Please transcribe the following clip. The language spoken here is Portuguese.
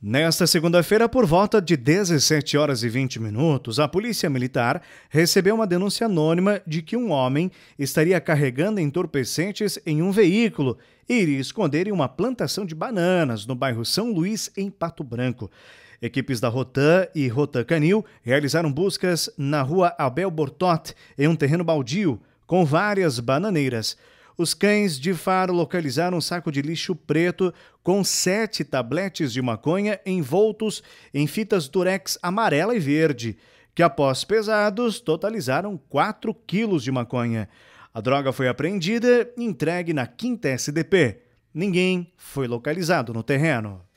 Nesta segunda-feira, por volta de 17 horas e 20 minutos, a Polícia Militar recebeu uma denúncia anônima de que um homem estaria carregando entorpecentes em um veículo e iria esconder em uma plantação de bananas no bairro São Luís, em Pato Branco. Equipes da Rotan e Rotan Canil realizaram buscas na rua Abel Bortot, em um terreno baldio, com várias bananeiras. Os cães de faro localizaram um saco de lixo preto com sete tabletes de maconha envoltos em fitas durex amarela e verde, que após pesados totalizaram 4 quilos de maconha. A droga foi apreendida e entregue na quinta SDP. Ninguém foi localizado no terreno.